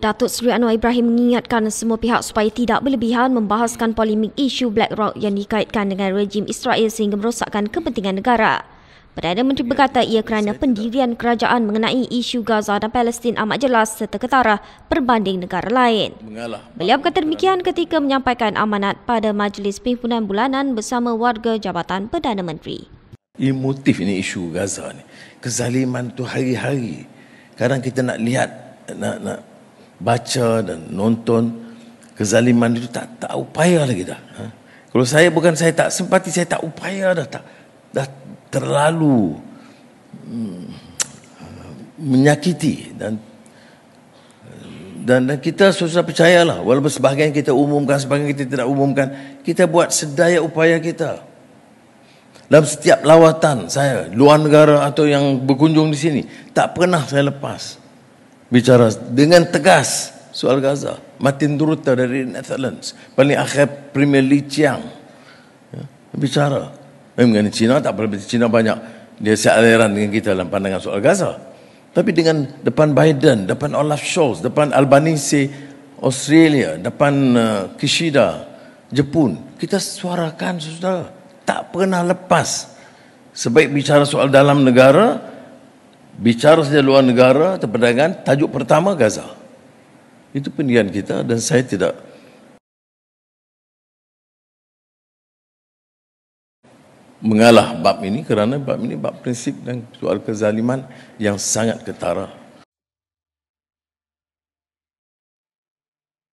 Datuk Seri Anwar Ibrahim mengingatkan semua pihak supaya tidak berlebihan membahaskan polemik isu Black Rock yang dikaitkan dengan rejim Israel sehingga merosakkan kepentingan negara. Perdana Menteri berkata ia kerana pendirian kerajaan mengenai isu Gaza dan Palestin amat jelas serta ketara berbanding negara lain. Beliau berkata demikian ketika menyampaikan amanat pada Majlis Pimpinan Bulanan bersama warga Jabatan Perdana Menteri. Ini ini isu Gaza ni. Kezaliman tu hari-hari. Kadang kita nak lihat, nak, nak, baca dan nonton kezaliman itu tak tak upaya lagi dah. Ha? Kalau saya bukan saya tak simpati, saya tak upaya dah tak dah terlalu hmm, menyakiti dan dan, dan kita susah percayalah walaupun sebahagian kita umumkan sebahagian kita tidak umumkan kita buat sedaya upaya kita dalam setiap lawatan saya luar negara atau yang berkunjung di sini tak pernah saya lepas bicara dengan tegas soal Gaza. Martin Durutta dari Netherlands. Paling akhir Premier Li Chiang. Ya, bicara. Dengan China tak apa. China banyak. Dia sealiran dengan kita dalam pandangan soal Gaza. Tapi dengan depan Biden, depan Olaf Scholz, depan Albanese Australia, depan uh, Kishida Jepun. Kita suarakan saudara. Tak pernah lepas. Sebaik bicara soal dalam negara, bicara saja luar negara atau perdagangan tajuk pertama Gaza. Itu pendirian kita dan saya tidak mengalah bab ini kerana bab ini bab prinsip dan soal kezaliman yang sangat ketara